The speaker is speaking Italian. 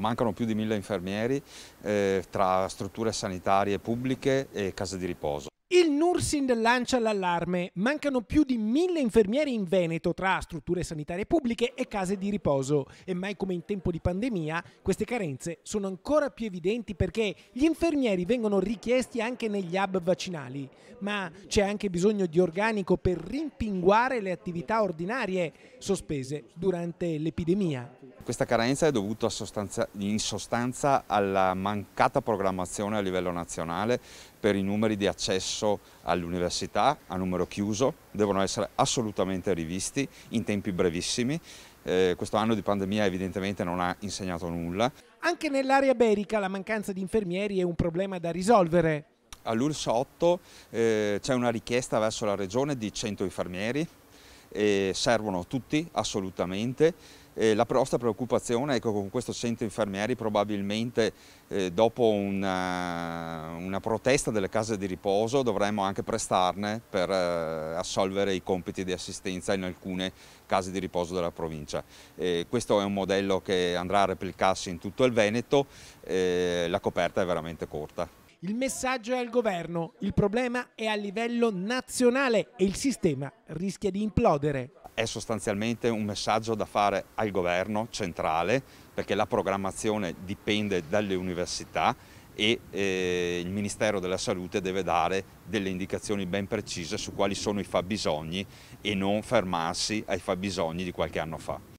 Mancano più di mille infermieri eh, tra strutture sanitarie pubbliche e case di riposo. Nursin lancia l'allarme. Mancano più di mille infermieri in Veneto tra strutture sanitarie pubbliche e case di riposo. E mai come in tempo di pandemia, queste carenze sono ancora più evidenti perché gli infermieri vengono richiesti anche negli hub vaccinali. Ma c'è anche bisogno di organico per rimpinguare le attività ordinarie sospese durante l'epidemia. Questa carenza è dovuta in sostanza alla mancata programmazione a livello nazionale per i numeri di accesso all'università a numero chiuso, devono essere assolutamente rivisti in tempi brevissimi. Eh, questo anno di pandemia evidentemente non ha insegnato nulla. Anche nell'area berica la mancanza di infermieri è un problema da risolvere. All'Ulsa 8 eh, c'è una richiesta verso la regione di 100 infermieri, e servono tutti assolutamente eh, la nostra preoccupazione è ecco, che con questo centro infermieri probabilmente eh, dopo una, una, protesta delle case di riposo dovremmo anche prestarne per eh, assolvere i compiti di assistenza in alcune case di riposo della provincia. Eh, questo è un modello che andrà a replicarsi in tutto il Veneto, eh, la coperta è veramente corta. Il messaggio è al governo, il problema è a livello nazionale e il sistema rischia di implodere è sostanzialmente un messaggio da fare al governo centrale perché la programmazione dipende dalle università e eh, il Ministero della Salute deve dare delle indicazioni ben precise su quali sono i fabbisogni e non fermarsi ai fabbisogni di qualche anno fa.